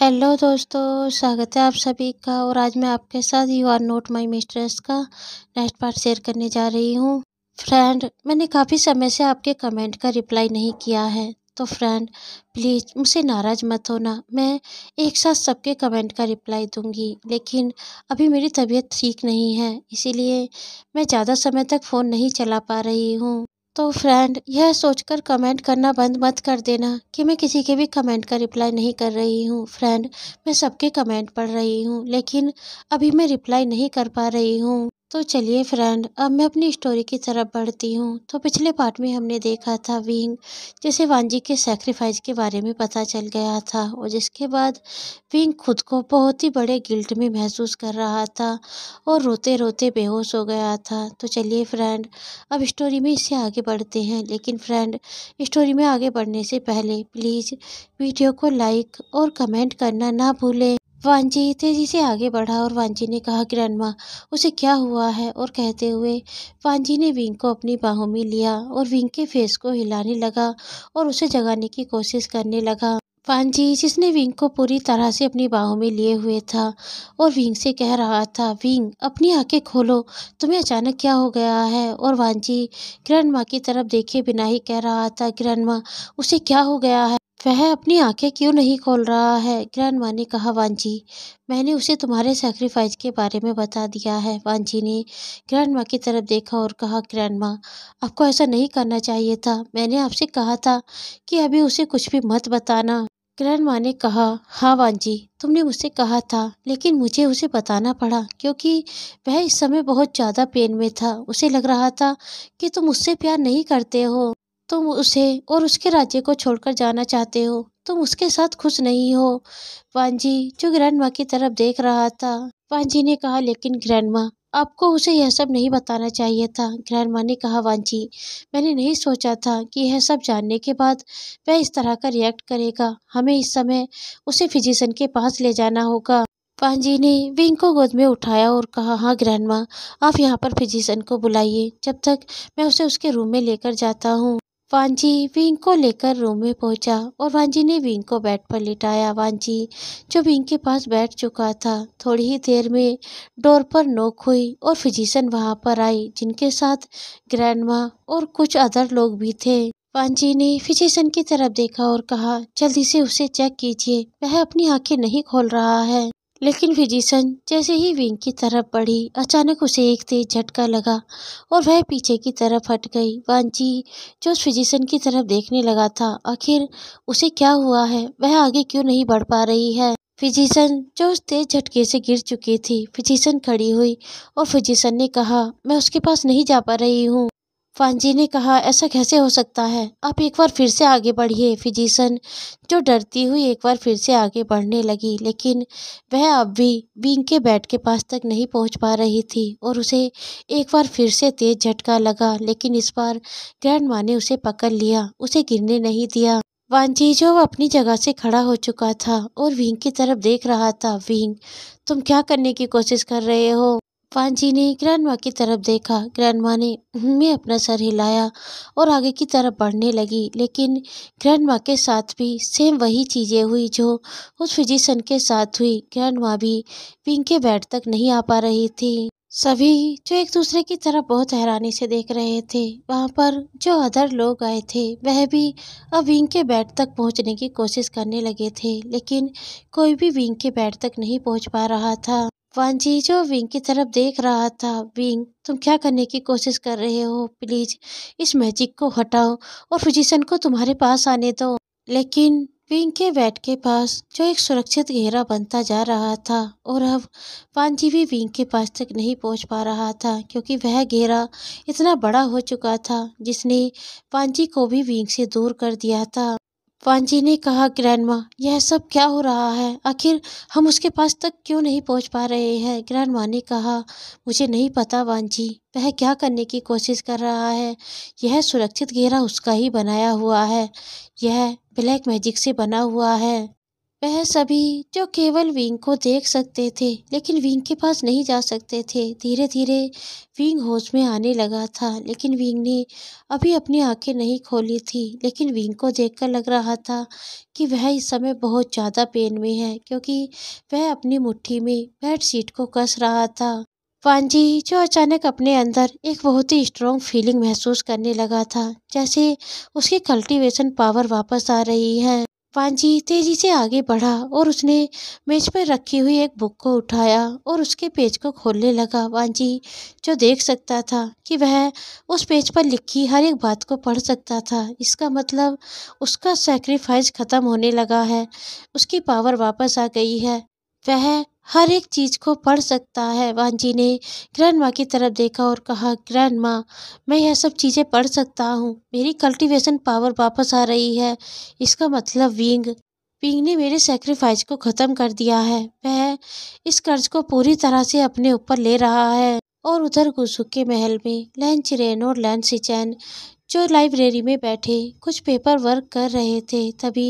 hello दोस्तों स्वागत है आप सभी का और आज मैं आपके साथ you are not my mistress का नेक्स्ट पार्ट शेयर करने जा रही हूँ फ्रेंड मैंने काफ़ी समय से आपके कमेंट का रिप्लाई नहीं किया है तो फ्रेंड प्लीज़ मुझसे नाराज़ मत होना मैं एक साथ सबके कमेंट का रिप्लाई दूंगी लेकिन अभी मेरी तबीयत ठीक नहीं है इसीलिए मैं ज़्यादा समय तक फ़ोन नहीं चला पा रही हूँ तो फ्रेंड यह सोचकर कमेंट करना बंद मत कर देना कि मैं किसी के भी कमेंट का रिप्लाई नहीं कर रही हूँ फ्रेंड मैं सबके कमेंट पढ़ रही हूँ लेकिन अभी मैं रिप्लाई नहीं कर पा रही हूँ तो चलिए फ्रेंड अब मैं अपनी स्टोरी की तरफ बढ़ती हूँ तो पिछले पार्ट में हमने देखा था विंग जिसे वांजी के सेक्रीफाइस के बारे में पता चल गया था और जिसके बाद विंग खुद को बहुत ही बड़े गिल्ट में महसूस कर रहा था और रोते रोते बेहोश हो गया था तो चलिए फ्रेंड अब स्टोरी में इससे आगे बढ़ते हैं लेकिन फ्रेंड स्टोरी में आगे बढ़ने से पहले प्लीज़ वीडियो को लाइक और कमेंट करना ना भूलें वांची तेजी से आगे बढ़ा और वांची ने कहा ग्रैंडमा उसे क्या हुआ है और कहते हुए वांची ने विंग को अपनी बाहों में लिया और विंग के फेस को हिलाने लगा और उसे जगाने की कोशिश करने लगा वांजी जिसने विंग को पूरी तरह से अपनी बाहों में लिए हुए था और विंग से कह रहा था विंग अपनी आंखें खोलो तुम्हें अचानक क्या हो गया है और वांजी ग्रैंड माँ की तरफ देखे बिना ही कह रहा था ग्रैंड माँ उसे क्या हो गया है वह अपनी आँखें क्यों नहीं खोल रहा है माँ ने कहा वांझी मैंने उसे तुम्हारे सेक्रीफाइस के बारे में बता दिया है वांझी ने माँ की तरफ देखा और कहा माँ आपको ऐसा नहीं करना चाहिए था मैंने आपसे कहा था कि अभी उसे कुछ भी मत बताना ग्रैंड माँ ने कहा हाँ वांझी तुमने मुझसे कहा था लेकिन मुझे उसे बताना पड़ा क्योंकि वह इस समय बहुत ज़्यादा पेन में था उसे लग रहा था कि तुम उससे प्यार नहीं करते हो तुम उसे और उसके राज्य को छोड़कर जाना चाहते हो तुम उसके साथ खुश नहीं हो पांजी जो ग्रैंड माँ की तरफ देख रहा था पांजी ने कहा लेकिन ग्रैंड माँ आपको उसे यह सब नहीं बताना चाहिए था ग्रैंड माँ ने कहा वांझी मैंने नहीं सोचा था कि यह सब जानने के बाद वह इस तरह का रिएक्ट करेगा हमें इस समय उसे फिजिशियन के पास ले जाना होगा पांजी ने विंग को गोद में उठाया और कहा हाँ ग्रैंड माँ आप यहाँ पर फिजिशन को बुलाइए जब तक मैं उसे उसके रूम में लेकर जाता हूँ वांझी विंग को लेकर रूम में पहुंचा और वांझी ने विंग को बेड पर लिटाया वांझी जो विंग के पास बैठ चुका था थोड़ी ही देर में डोर पर नोक हुई और फिजिशन वहां पर आई जिनके साथ ग्रैंडमा और कुछ अदर लोग भी थे वांझी ने फिजिशन की तरफ देखा और कहा जल्दी से उसे चेक कीजिए वह अपनी आँखें नहीं खोल रहा है लेकिन फिजिशन जैसे ही विंग की तरफ बढ़ी अचानक उसे एक तेज झटका लगा और वह पीछे की तरफ हट गई वांची जो उस फिजिसन की तरफ देखने लगा था आखिर उसे क्या हुआ है वह आगे क्यों नहीं बढ़ पा रही है फिजिशन जो उस तेज झटके से गिर चुकी थी फिजिशन खड़ी हुई और फिजिशन ने कहा मैं उसके पास नहीं जा पा रही हूँ फांजी ने कहा ऐसा कैसे हो सकता है आप एक बार फिर से आगे बढ़िए फिजिशन जो डरती हुई एक बार फिर से आगे बढ़ने लगी लेकिन वह अब भी बींग के बैट के पास तक नहीं पहुंच पा रही थी और उसे एक बार फिर से तेज झटका लगा लेकिन इस बार ग्रैंड माँ ने उसे पकड़ लिया उसे गिरने नहीं दिया वांजी जो अपनी जगह से खड़ा हो चुका था और विंग की तरफ देख रहा था विंग तुम क्या करने की कोशिश कर रहे हो पानजी ने ग्रैंडमा की तरफ देखा ग्रैंडमा ने में अपना सर हिलाया और आगे की तरफ बढ़ने लगी लेकिन ग्रैंडमा के साथ भी सेम वही चीज़ें हुई जो उस फिजिशन के साथ हुई ग्रैंडमा भी पिंक के बेड तक नहीं आ पा रही थी सभी जो एक दूसरे की तरफ बहुत हैरानी से देख रहे थे वहाँ पर जो अदर लोग आए थे वह भी अब विंग के बेड तक पहुँचने की कोशिश करने लगे थे लेकिन कोई भी विंग के बेड तक नहीं पहुँच पा रहा था जो विंग की तरफ देख रहा था विंग तुम क्या करने की कोशिश कर रहे हो प्लीज इस मैजिक को हटाओ और फिजिशन को तुम्हारे पास आने दो लेकिन विंग के बैट के पास जो एक सुरक्षित घेरा बनता जा रहा था और अब भी विंग के पास तक नहीं पहुंच पा रहा था क्योंकि वह घेरा इतना बड़ा हो चुका था जिसने वांजी को भी विंग से दूर कर दिया था पांजी ने कहा ग्रैंडमा यह सब क्या हो रहा है आखिर हम उसके पास तक क्यों नहीं पहुंच पा रहे हैं ग्रैंडमा ने कहा मुझे नहीं पता वांझी वह क्या करने की कोशिश कर रहा है यह सुरक्षित घेरा उसका ही बनाया हुआ है यह ब्लैक मैजिक से बना हुआ है वह सभी जो केवल विंग को देख सकते थे लेकिन विंग के पास नहीं जा सकते थे धीरे धीरे विंग होश में आने लगा था लेकिन विंग ने अभी अपनी आंखें नहीं खोली थी लेकिन विंग को देखकर लग रहा था कि वह इस समय बहुत ज़्यादा पेन में है क्योंकि वह अपनी मुट्ठी में बेड शीट को कस रहा था वांजी जो अचानक अपने अंदर एक बहुत ही स्ट्रॉन्ग फीलिंग महसूस करने लगा था जैसे उसकी कल्टिवेशन पावर वापस आ रही है पांजी तेजी से आगे बढ़ा और उसने मेज पर रखी हुई एक बुक को उठाया और उसके पेज को खोलने लगा पांजी जो देख सकता था कि वह उस पेज पर लिखी हर एक बात को पढ़ सकता था इसका मतलब उसका सेक्रीफाइस ख़त्म होने लगा है उसकी पावर वापस आ गई है वह हर एक चीज़ को पढ़ सकता है वानजी ने माँ की तरफ देखा और कहा माँ मैं यह सब चीज़ें पढ़ सकता हूँ मेरी कल्टीवेशन पावर वापस आ रही है इसका मतलब विंग विंग ने मेरे सेक्रीफाइस को ख़त्म कर दिया है वह इस कर्ज को पूरी तरह से अपने ऊपर ले रहा है और उधर गुसुक के महल में लैन चिरेन और लैन सिचैन जो लाइब्रेरी में बैठे कुछ पेपर वर्क कर रहे थे तभी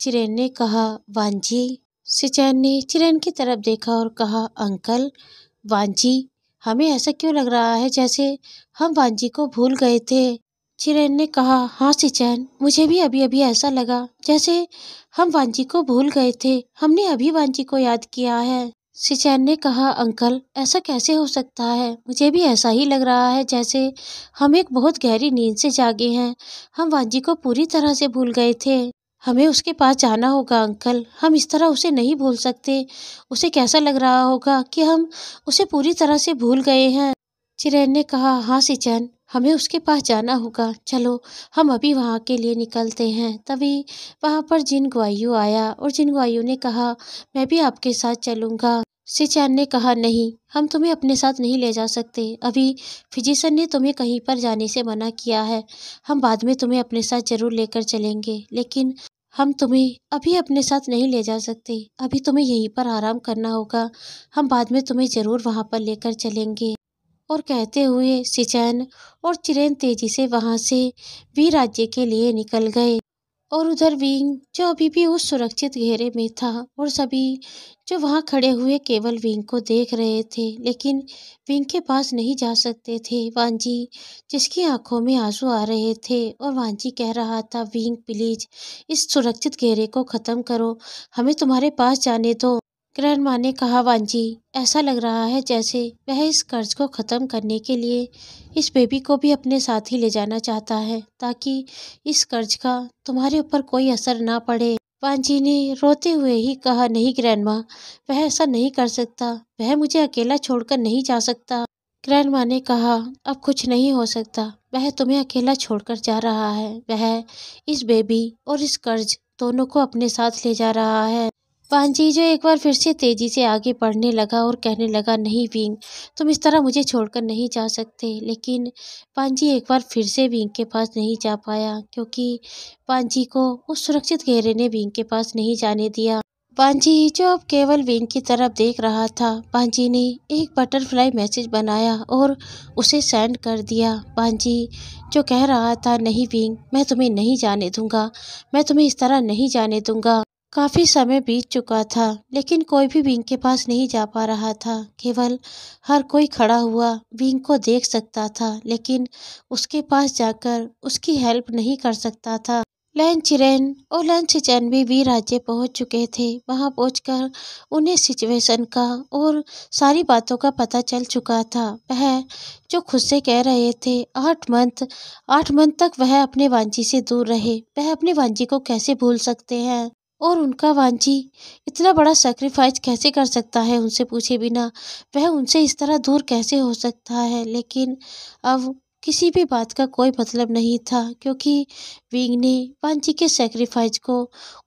चिरेन ने कहा वानजी सिचैन ने चिरन की तरफ देखा और कहा अंकल वांझी हमें ऐसा क्यों लग रहा है जैसे हम वांझी को भूल गए थे चिरन ने कहा हाँ सिचैन मुझे भी अभी अभी ऐसा लगा जैसे हम वांजी को भूल गए थे हमने अभी वांजी को याद किया है सिचैन ने कहा अंकल ऐसा कैसे हो सकता है मुझे भी ऐसा ही लग रहा है जैसे हम एक बहुत गहरी नींद से जागे हैं हम वांझी को पूरी तरह से भूल गए थे हमें उसके पास जाना होगा अंकल हम इस तरह उसे नहीं भूल सकते उसे कैसा लग रहा होगा कि हम उसे पूरी तरह से भूल गए हैं चिरैन ने कहा हाँ सिचैन हमें उसके पास जाना होगा चलो हम अभी वहाँ के लिए निकलते हैं तभी वहाँ पर जिन ग्वायु आया और जिन ग्वायु ने कहा मैं भी आपके साथ चलूँगा सिचैन ने कहा नहीं हम तुम्हें अपने साथ नहीं ले जा सकते अभी फिजिशन ने तुम्हें कहीं पर जाने से मना किया है हम बाद में तुम्हें अपने साथ ज़रूर लेकर चलेंगे लेकिन हम तुम्हें अभी अपने साथ नहीं ले जा सकते अभी तुम्हें यहीं पर आराम करना होगा हम बाद में तुम्हें ज़रूर वहाँ पर लेकर चलेंगे और कहते हुए सिचैन और चिरेन तेजी से वहाँ से वीर राज्य के लिए निकल गए और उधर विंग जो अभी भी उस सुरक्षित घेरे में था और सभी जो वहाँ खड़े हुए केवल विंग को देख रहे थे लेकिन विंग के पास नहीं जा सकते थे वांजी जिसकी आंखों में आंसू आ रहे थे और वांजी कह रहा था विंग प्लीज इस सुरक्षित घेरे को ख़त्म करो हमें तुम्हारे पास जाने दो ग्रहण माँ ने कहा वांजी ऐसा लग रहा है जैसे वह इस कर्ज को ख़त्म करने के लिए इस बेबी को भी अपने साथ ही ले जाना चाहता है ताकि इस कर्ज का तुम्हारे ऊपर कोई असर ना पड़े वांजी ने रोते हुए ही कहा नहीं ग्रहण माँ वह ऐसा नहीं कर सकता वह मुझे अकेला छोड़कर नहीं जा सकता ग्रैंड माँ ने कहा अब कुछ नहीं हो सकता वह तुम्हें अकेला छोड़कर जा रहा है वह इस बेबी और इस कर्ज दोनों को अपने साथ ले जा रहा है जो एक बार फिर से तेजी से आगे बढ़ने लगा और कहने लगा नहीं विंग तुम इस तरह मुझे छोड़कर नहीं जा सकते लेकिन पांजी एक बार फिर से विंग के पास नहीं जा पाया क्योंकि पांजी को उस सुरक्षित घेरे ने विंग के पास नहीं जाने दिया पांजी जो अब केवल विंग की तरफ देख रहा था पांजी ने एक बटरफ्लाई मैसेज बनाया और उसे सेंड कर दिया पांजी जो कह रहा था नहीं विंग मैं तुम्हें नहीं जाने दूंगा मैं तुम्हें इस तरह नहीं जाने दूंगा काफ़ी समय बीत चुका था लेकिन कोई भी विंग के पास नहीं जा पा रहा था केवल हर कोई खड़ा हुआ विंग को देख सकता था लेकिन उसके पास जाकर उसकी हेल्प नहीं कर सकता था लंच चिरेन और लंच चैन भी, वीर राज्य पहुंच चुके थे वहां पहुंचकर उन्हें सिचुएशन का और सारी बातों का पता चल चुका था वह जो खुद से कह रहे थे आठ मंथ आठ मंथ तक वह अपने वांझी से दूर रहे वह अपने वांझी को कैसे भूल सकते हैं और उनका वांछी इतना बड़ा सेक्रीफाइस कैसे कर सकता है उनसे पूछे बिना वह उनसे इस तरह दूर कैसे हो सकता है लेकिन अब किसी भी बात का कोई मतलब नहीं था क्योंकि विंग ने वांची के सेक्रीफाइस को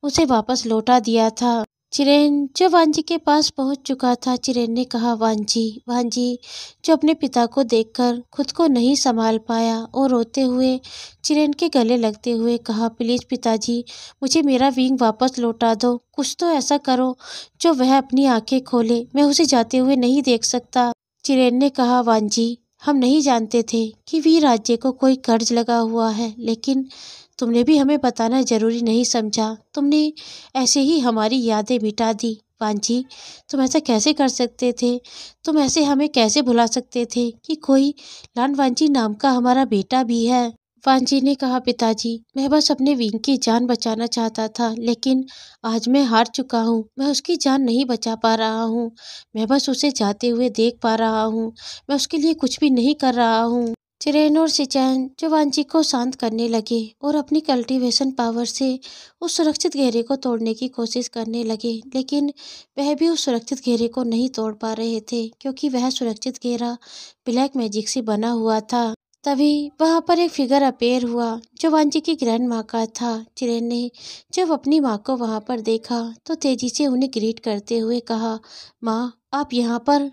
उसे वापस लौटा दिया था चिरेन जो वांझी के पास पहुंच चुका था चिरेन ने कहा वांझी वांझी जो अपने पिता को देखकर खुद को नहीं संभाल पाया और रोते हुए चिरेन के गले लगते हुए कहा प्लीज़ पिताजी मुझे मेरा विंग वापस लौटा दो कुछ तो ऐसा करो जो वह अपनी आंखें खोले मैं उसे जाते हुए नहीं देख सकता चिरेन ने कहा वांझी हम नहीं जानते थे कि वीर राज्य को कोई कर्ज लगा हुआ है लेकिन तुमने भी हमें बताना ज़रूरी नहीं समझा तुमने ऐसे ही हमारी यादें मिटा दी पांची तुम ऐसा कैसे कर सकते थे तुम ऐसे हमें कैसे भुला सकते थे कि कोई लान वांझी नाम का हमारा बेटा भी है वांझी ने कहा पिताजी मैं बस अपने विंग की जान बचाना चाहता था लेकिन आज मैं हार चुका हूँ मैं उसकी जान नहीं बचा पा रहा हूँ मैं बस उसे जाते हुए देख पा रहा हूँ मैं उसके लिए कुछ भी नहीं कर रहा हूँ चिरेन और सिचैन जवानजी को शांत करने लगे और अपनी कल्टीवेशन पावर से उस सुरक्षित घेरे को तोड़ने की कोशिश करने लगे लेकिन वह भी उस सुरक्षित घेरे को नहीं तोड़ पा रहे थे क्योंकि वह सुरक्षित घेरा ब्लैक मैजिक से बना हुआ था तभी वहाँ पर एक फिगर अपेयर हुआ जो वांची की ग्रैंड माँ का था चिरेन ने जब अपनी माँ को वहाँ पर देखा तो तेजी से उन्हें ग्रीट करते हुए कहा माँ आप यहाँ पर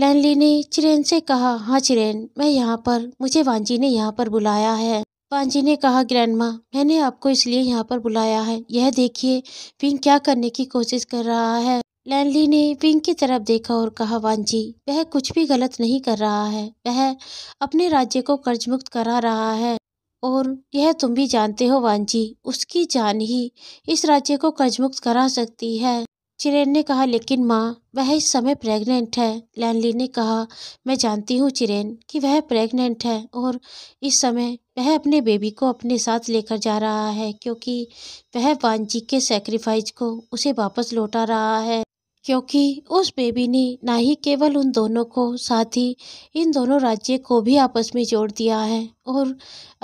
लैनली ने चिरेन से कहा हाँ चिरेन मैं यहाँ पर मुझे वांजी ने यहाँ पर बुलाया है पांजी ने कहा माँ मैंने आपको इसलिए यहाँ पर बुलाया है यह देखिए विंग क्या करने की कोशिश कर रहा है लैंडली ने विंग की तरफ देखा और कहा वांजी वह कुछ भी गलत नहीं कर रहा है वह अपने राज्य को कर्ज मुक्त करा रहा है और यह तुम भी जानते हो वांजी उसकी जान ही इस राज्य को कर्ज मुक्त करा सकती है चिरेन ने कहा लेकिन माँ वह इस समय प्रेग्नेंट है लैनली ने कहा मैं जानती हूँ चिरेन कि वह प्रेग्नेंट है और इस समय वह अपने बेबी को अपने साथ लेकर जा रहा है क्योंकि वह वांजी के सेक्रीफाइस को उसे वापस लौटा रहा है क्योंकि उस बेबी ने ना ही केवल उन दोनों को साथ ही इन दोनों राज्य को भी आपस में जोड़ दिया है और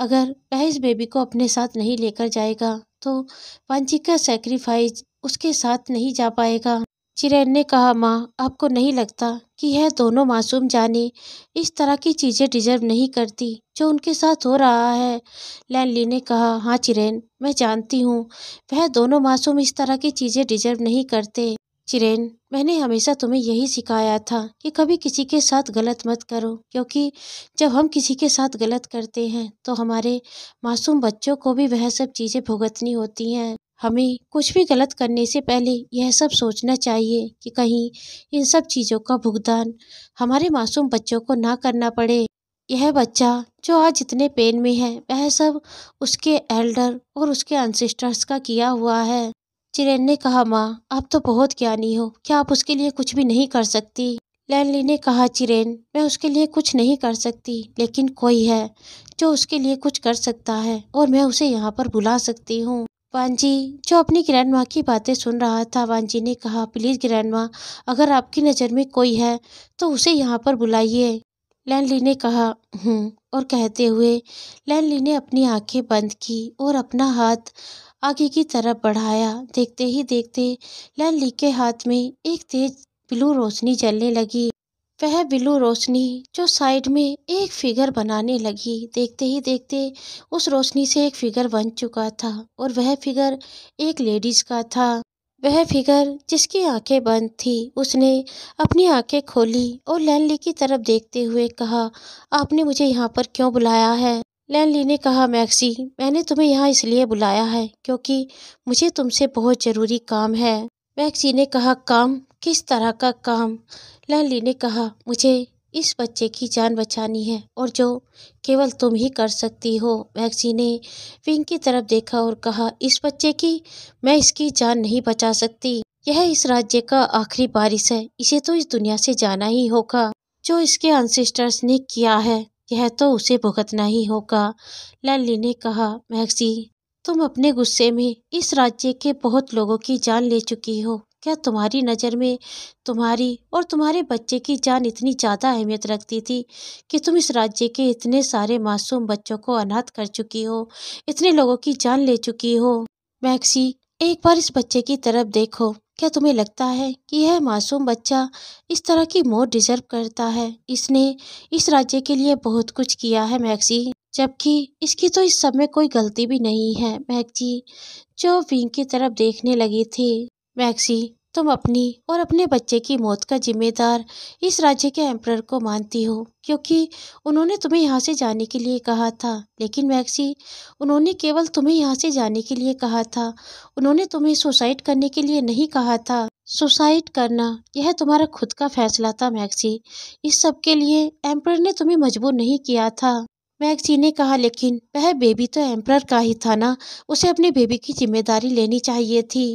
अगर वह इस बेबी को अपने साथ नहीं लेकर जाएगा तो का सेक्रीफाइस उसके साथ नहीं जा पाएगा चिरैन ने कहा माँ आपको नहीं लगता कि यह दोनों मासूम जाने इस तरह की चीज़ें डिजर्व नहीं करती जो उनके साथ हो रहा है लैनली ने कहा हाँ चिरैन मैं जानती हूँ वह दोनों मासूम इस तरह की चीज़ें डिजर्व नहीं करते चिरेन मैंने हमेशा तुम्हें यही सिखाया था कि कभी किसी के साथ गलत मत करो क्योंकि जब हम किसी के साथ गलत करते हैं तो हमारे मासूम बच्चों को भी वह सब चीज़ें भुगतनी होती हैं हमें कुछ भी गलत करने से पहले यह सब सोचना चाहिए कि कहीं इन सब चीज़ों का भुगतान हमारे मासूम बच्चों को ना करना पड़े यह बच्चा जो आज इतने पेन में है वह सब उसके एल्डर और उसके अनसिस्टर्स का किया हुआ है चिरेन ने कहा माँ आप तो बहुत ज्ञानी हो क्या आप उसके लिए कुछ भी नहीं कर सकती लैंडली ने कहा चिरेन मैं उसके लिए कुछ नहीं कर सकती लेकिन कोई है जो उसके लिए कुछ कर सकता है और मैं उसे यहाँ पर बुला सकती हूँ वांजी जो अपनी ग्रैंड माँ की बातें सुन रहा था वांजी ने कहा प्लीज़ ग्रैंड माँ अगर आपकी नज़र में कोई है तो उसे यहाँ पर बुलाइए ली ने कहा हूँ हम्म, और कहते हुए ली ने अपनी आंखें बंद की और अपना हाथ आगे की तरफ बढ़ाया देखते ही देखते ली के हाथ में एक तेज ब्लू रोशनी जलने लगी वह बिलू रोशनी जो साइड में एक फिगर बनाने लगी देखते ही देखते उस रोशनी से एक फिगर बन चुका था और वह फिगर एक लेडीज का था वह फिगर जिसकी आंखें बंद थी उसने अपनी आंखें खोली और लैनली की तरफ देखते हुए कहा आपने मुझे यहाँ पर क्यों बुलाया है लैनली ने कहा मैक्सी मैंने तुम्हें यहाँ इसलिए बुलाया है क्योंकि मुझे तुमसे बहुत ज़रूरी काम है मैक्सी ने कहा काम किस तरह का काम लाली ने कहा मुझे इस बच्चे की जान बचानी है और जो केवल तुम ही कर सकती हो मैक्सी ने विंग की तरफ देखा और कहा इस बच्चे की मैं इसकी जान नहीं बचा सकती यह इस राज्य का आखिरी बारिश है इसे तो इस दुनिया से जाना ही होगा जो इसके अनसिस्टर्स ने किया है यह तो उसे भुगतना ही होगा लल्ली ने कहा मैक्सी तुम अपने गुस्से में इस राज्य के बहुत लोगों की जान ले चुकी हो क्या तुम्हारी नज़र में तुम्हारी और तुम्हारे बच्चे की जान इतनी ज़्यादा अहमियत रखती थी कि तुम इस राज्य के इतने सारे मासूम बच्चों को अनाथ कर चुकी हो इतने लोगों की जान ले चुकी हो मैक्सी एक बार इस बच्चे की तरफ देखो क्या तुम्हें लगता है कि यह मासूम बच्चा इस तरह की मौत डिजर्व करता है इसने इस राज्य के लिए बहुत कुछ किया है मैक्सी जबकि इसकी तो इस सब में कोई गलती भी नहीं है मैक्सी जो विंग की तरफ देखने लगी थी मैक्सी तुम अपनी और अपने बच्चे की मौत का जिम्मेदार इस राज्य के एम्प्रर को मानती हो क्योंकि उन्होंने तुम्हें यहाँ से जाने के लिए कहा था लेकिन मैक्सी उन्होंने केवल तुम्हें यहाँ से जाने के लिए कहा था उन्होंने तुम्हें सुसाइड करने के लिए नहीं कहा था सुसाइड करना यह तुम्हारा खुद का फैसला था मैक्सी इस सब के लिए एम्प्रर ने तुम्हें मजबूर नहीं किया था मैक्सी ने कहा लेकिन वह बेबी तो एम्प्रर का ही था ना उसे अपने बेबी की जिम्मेदारी लेनी चाहिए थी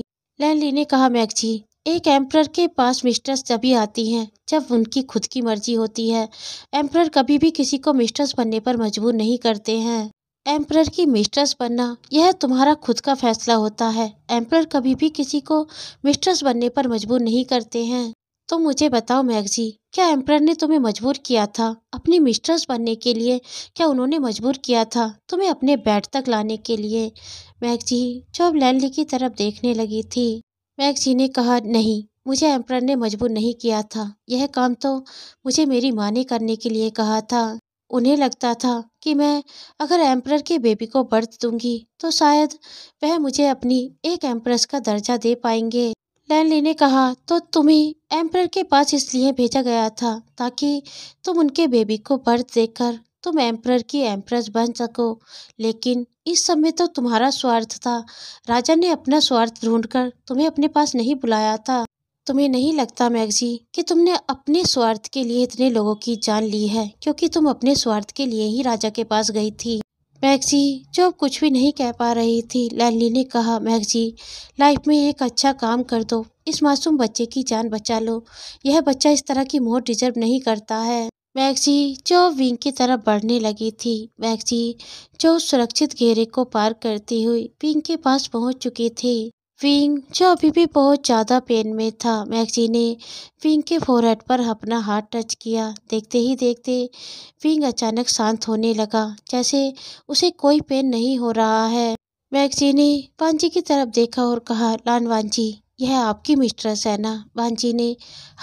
लैनली ने कहा मैक्सी एक एम्प्रर के पास मिस्ट्रेस तभी आती हैं जब उनकी खुद की मर्जी होती है एम्प्रर कभी भी किसी को मिस्ट्रेस बनने पर मजबूर नहीं करते हैं एम्प्रर की मिस्ट्रेस बनना यह तुम्हारा खुद का फैसला होता है एम्प्रर कभी भी किसी को मिस्ट्रेस बनने पर मजबूर नहीं करते हैं तो मुझे बताओ मैगजी क्या एम्प्रर ने तुम्हें मजबूर किया था अपनी मिस्ट्रेस बनने के लिए क्या उन्होंने मजबूर किया था तुम्हें अपने बेड तक लाने के लिए जो अब लैंडली की तरफ देखने लगी थी जी ने कहा नहीं मुझे एम्प्रर ने मजबूर नहीं किया था यह काम तो मुझे मेरी माँ ने करने के लिए कहा था उन्हें लगता था कि मैं अगर एम्प्रर के बेबी को बर्थ दूंगी तो शायद वह मुझे अपनी एक एम्प्रेस का दर्जा दे पाएंगे लैनली ने कहा तो तुम्हें एम्प्रर के पास इसलिए भेजा गया था ताकि तुम उनके बेबी को बर्थ देकर तुम एम्प्रर की एम्प्रेस बन सको लेकिन इस समय तो तुम्हारा स्वार्थ था राजा ने अपना स्वार्थ ढूंढकर तुम्हें अपने पास नहीं बुलाया था तुम्हें नहीं लगता मैगजी कि तुमने अपने स्वार्थ के लिए इतने लोगों की जान ली है क्योंकि तुम अपने स्वार्थ के लिए ही राजा के पास गई थी मैगजी जो कुछ भी नहीं कह पा रही थी लैली ने कहा मैगजी लाइफ में एक अच्छा काम कर दो इस मासूम बच्चे की जान बचा लो यह बच्चा इस तरह की मोह डिजर्व नहीं करता है मैगजी जो विंग की तरफ बढ़ने लगी थी मैगजी जो सुरक्षित घेरे को पार करती हुई विंग के पास पहुंच चुकी थी विंग जो अभी भी बहुत ज़्यादा पेन में था मैक्सी ने विंग के फोरहेड पर अपना हाथ टच किया देखते ही देखते विंग अचानक शांत होने लगा जैसे उसे कोई पेन नहीं हो रहा है मैक्सी ने पांची की तरफ देखा और कहा लान वांची यह आपकी मिस्ट्रेस है ना वांची ने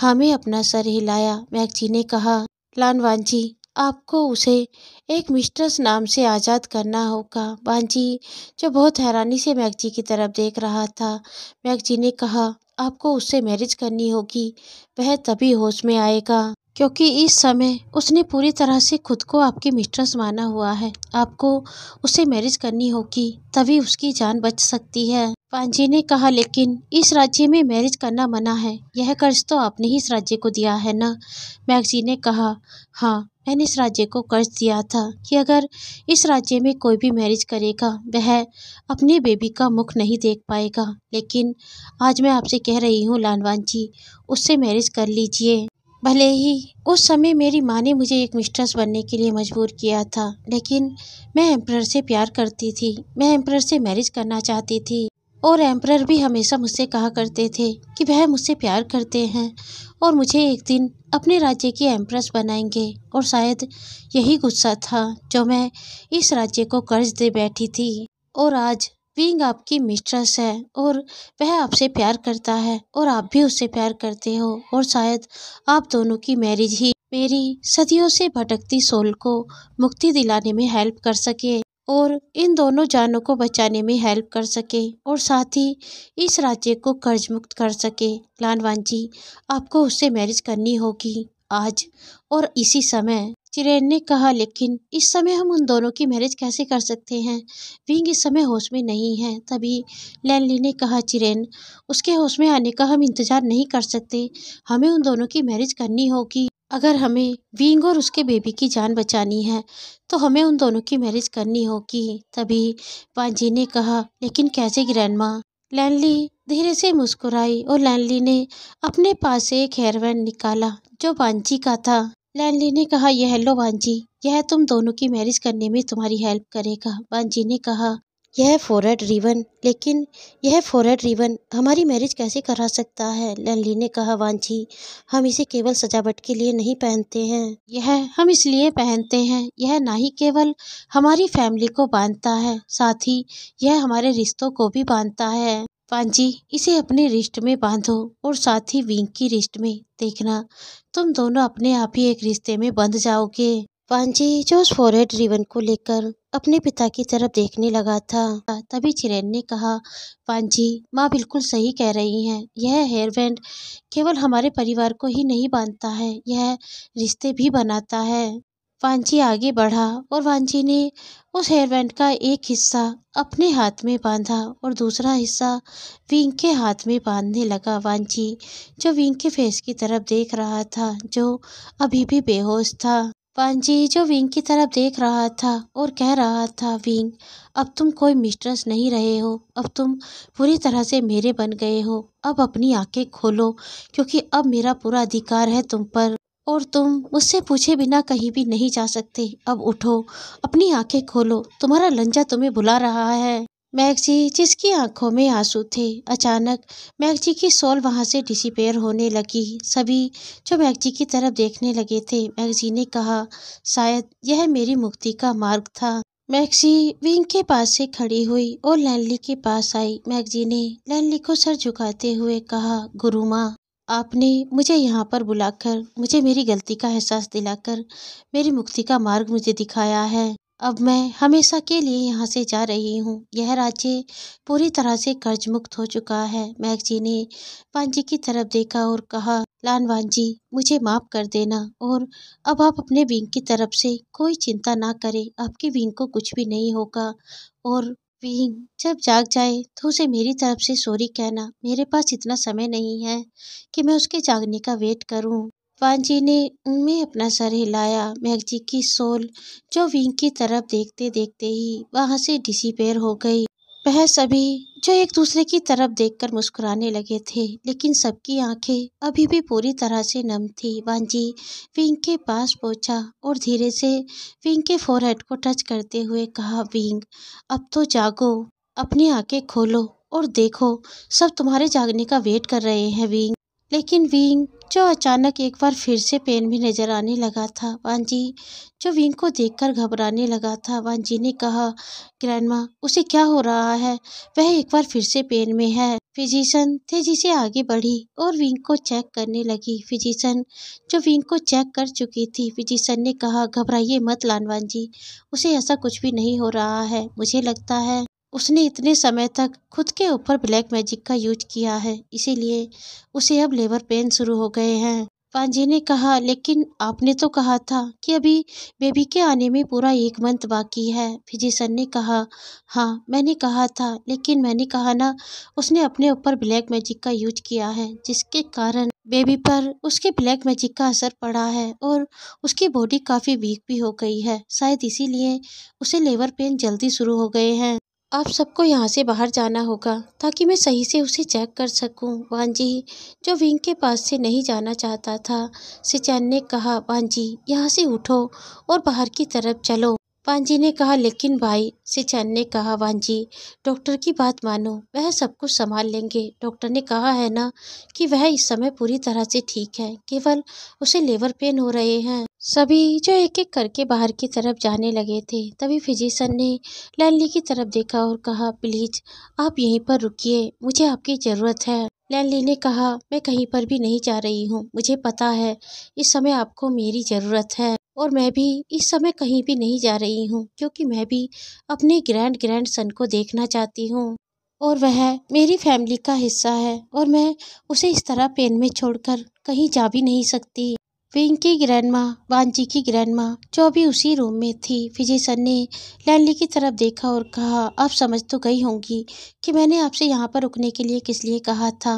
हमें अपना सर हिलाया मैक्सी ने कहा लान वांची आपको उसे एक मिस्ट्रेस नाम से आज़ाद करना होगा बांजी जो बहुत हैरानी से मैगजी की तरफ देख रहा था मैगजी ने कहा आपको उससे मैरिज करनी होगी वह तभी होश में आएगा क्योंकि इस समय उसने पूरी तरह से खुद को आपकी मिस्ट्रेस माना हुआ है आपको उसे मैरिज करनी होगी तभी उसकी जान बच सकती है पांजी ने कहा लेकिन इस राज्य में मैरिज करना मना है यह कर्ज तो आपने ही इस राज्य को दिया है ना मैगजी ने कहा हाँ मैंने इस राज्य को कर्ज दिया था कि अगर इस राज्य में कोई भी मैरिज करेगा वह अपने बेबी का मुख नहीं देख पाएगा लेकिन आज मैं आपसे कह रही हूँ लालवान जी उससे मैरिज कर लीजिए भले ही उस समय मेरी माँ ने मुझे एक मिस्ट्रेस बनने के लिए मजबूर किया था लेकिन मैं एम्प्रर से प्यार करती थी मैं एम्प्रर से मैरिज करना चाहती थी और एम्प्रर भी हमेशा मुझसे कहा करते थे कि वह मुझसे प्यार करते हैं और मुझे एक दिन अपने राज्य की एम्प्रेस बनाएंगे और शायद यही गुस्सा था जो मैं इस राज्य को कर्ज दे बैठी थी और आज विंग आपकी मिस्ट्रेस है और वह आपसे प्यार करता है और आप भी उससे प्यार करते हो और शायद आप दोनों की मैरिज ही मेरी सदियों से भटकती सोल को मुक्ति दिलाने में हेल्प कर सके और इन दोनों जानों को बचाने में हेल्प कर सके और साथ ही इस राज्य को कर्ज मुक्त कर सके लालवान जी आपको उससे मैरिज करनी होगी आज और इसी समय चिरेन ने कहा लेकिन इस समय हम उन दोनों की मैरिज कैसे कर सकते हैं विंग इस समय होश में नहीं है तभी लैनली ने कहा चिरेन उसके होश में आने का हम इंतज़ार नहीं कर सकते हमें उन दोनों की मैरिज करनी होगी अगर हमें विंग और उसके बेबी की जान बचानी है तो हमें उन दोनों की मैरिज करनी होगी तभी पांजी ने कहा लेकिन कैसे ग्रैंड माँ लैनली धीरे से मुस्कुराई और लैनली ने अपने पास से एक हेयरबैंड निकाला जो बांजी का था लैनली ने कहा यह लो बांजी यह तुम दोनों की मैरिज करने में तुम्हारी हेल्प करेगा बांजी ने कहा यह फोरेड रिवन लेकिन यह फोरेड रिवन हमारी मैरिज कैसे करा सकता है लनली ने कहा वांछी हम इसे केवल सजावट के लिए नहीं पहनते हैं यह हम इसलिए पहनते हैं यह ना ही केवल हमारी फैमिली को बांधता है साथ ही यह हमारे रिश्तों को भी बांधता है पांची इसे अपने रिश्त में बांधो और साथ ही विंग की रिश्त में देखना तुम दोनों अपने आप ही एक रिश्ते में बंध जाओगे पांची जो उस फोरेड रिवन को लेकर अपने पिता की तरफ देखने लगा था तभी चिरेन ने कहा पांजी माँ बिल्कुल सही कह रही हैं यह हेयर बैंड केवल हमारे परिवार को ही नहीं बांधता है यह रिश्ते भी बनाता है वांझी आगे बढ़ा और वांझी ने उस हेयर बैंड का एक हिस्सा अपने हाथ में बांधा और दूसरा हिस्सा विंग के हाथ में बांधने लगा वांझी जो विंग के फेस की तरफ देख रहा था जो अभी भी बेहोश था जो विंग की तरफ देख रहा था और कह रहा था विंग अब तुम कोई मिस्ट्रेस नहीं रहे हो अब तुम पूरी तरह से मेरे बन गए हो अब अपनी आंखें खोलो क्योंकि अब मेरा पूरा अधिकार है तुम पर और तुम मुझसे पूछे बिना कहीं भी नहीं जा सकते अब उठो अपनी आंखें खोलो तुम्हारा लंजा तुम्हें बुला रहा है मैगजी जिसकी आंखों में आंसू थे अचानक मैगजी की सोल वहां से डिसिपेयर होने लगी सभी जो मैगजी की तरफ देखने लगे थे मैगजी ने कहा शायद यह मेरी मुक्ति का मार्ग था मैक्सी विंग के पास से खड़ी हुई और लैनली के पास आई मैगजी ने लैनली को सर झुकाते हुए कहा गुरु माँ आपने मुझे यहाँ पर बुलाकर मुझे मेरी गलती का एहसास दिलाकर मेरी मुक्ति का मार्ग मुझे दिखाया है अब मैं हमेशा के लिए यहाँ से जा रही हूँ यह राज्य पूरी तरह से कर्ज मुक्त हो चुका है मैग जी ने पांजी की तरफ देखा और कहा लानवान जी मुझे माफ़ कर देना और अब आप अपने विंग की तरफ से कोई चिंता ना करें आपकी विंग को कुछ भी नहीं होगा और विंग जब जाग जाए तो उसे मेरी तरफ से सॉरी कहना मेरे पास इतना समय नहीं है कि मैं उसके जागने का वेट करूं वांजी ने उनमें अपना सर हिलाया मैगजी की सोल जो विंग की तरफ देखते देखते ही वहां से डिसीपेयर हो गई वह सभी जो एक दूसरे की तरफ देखकर मुस्कुराने लगे थे लेकिन सबकी आंखें अभी भी पूरी तरह से नम थी वांजी विंग के पास पहुंचा और धीरे से विंग के फोरहेड को टच करते हुए कहा विंग अब तो जागो अपनी आंखें खोलो और देखो सब तुम्हारे जागने का वेट कर रहे हैं विंग लेकिन विंग जो अचानक एक बार फिर से पेन में नजर आने लगा था वांजी जो विंग को देखकर घबराने लगा था वांजी ने कहा ग्रैंडमा उसे क्या हो रहा है वह एक बार फिर से पेन में है फिजिशन तेजी से आगे बढ़ी और विंग को चेक करने लगी फिजिशन जो विंग को चेक कर चुकी थी फिजिशन ने कहा घबराइए मत लानवान जी उसे ऐसा कुछ भी नहीं हो रहा है मुझे लगता है उसने इतने समय तक खुद के ऊपर ब्लैक मैजिक का यूज किया है इसीलिए उसे अब लेबर पेन शुरू हो गए हैं पांजे ने कहा लेकिन आपने तो कहा था कि अभी बेबी के आने में पूरा एक मंथ बाकी है फिजिशन ने कहा हाँ मैंने कहा था लेकिन मैंने कहा ना उसने अपने ऊपर ब्लैक मैजिक का यूज किया है जिसके कारण बेबी पर उसके ब्लैक मैजिक का असर पड़ा है और उसकी बॉडी काफ़ी वीक भी हो गई है शायद इसीलिए उसे लेबर पेन जल्दी शुरू हो गए हैं आप सबको यहाँ से बाहर जाना होगा ताकि मैं सही से उसे चेक कर सकूं वांजी जो विंग के पास से नहीं जाना चाहता था सिचैन ने कहा वांजी यहाँ से उठो और बाहर की तरफ चलो वांजी ने कहा लेकिन भाई सिचन ने कहा वांजी डॉक्टर की बात मानो वह सब कुछ संभाल लेंगे डॉक्टर ने कहा है ना कि वह इस समय पूरी तरह से ठीक है केवल उसे लेवर पेन हो रहे हैं सभी जो एक एक करके बाहर की तरफ जाने लगे थे तभी फिजिशन ने लैनली की तरफ देखा और कहा प्लीज आप यहीं पर रुकिए मुझे आपकी ज़रूरत है लैनली ने कहा मैं कहीं पर भी नहीं जा रही हूँ मुझे पता है इस समय आपको मेरी ज़रूरत है और मैं भी इस समय कहीं भी नहीं जा रही हूँ क्योंकि मैं भी अपने ग्रैंड ग्रैंड सन को देखना चाहती हूँ और वह मेरी फैमिली का हिस्सा है और मैं उसे इस तरह पेन में छोड़ कर कहीं जा भी नहीं सकती ग्रैंड माँ वांची की माँ जो अभी उसी रूम में थी विजय सर ने लैंडली की तरफ देखा और कहा अब समझ तो गई होंगी कि मैंने आपसे यहाँ पर रुकने के लिए किस लिए कहा था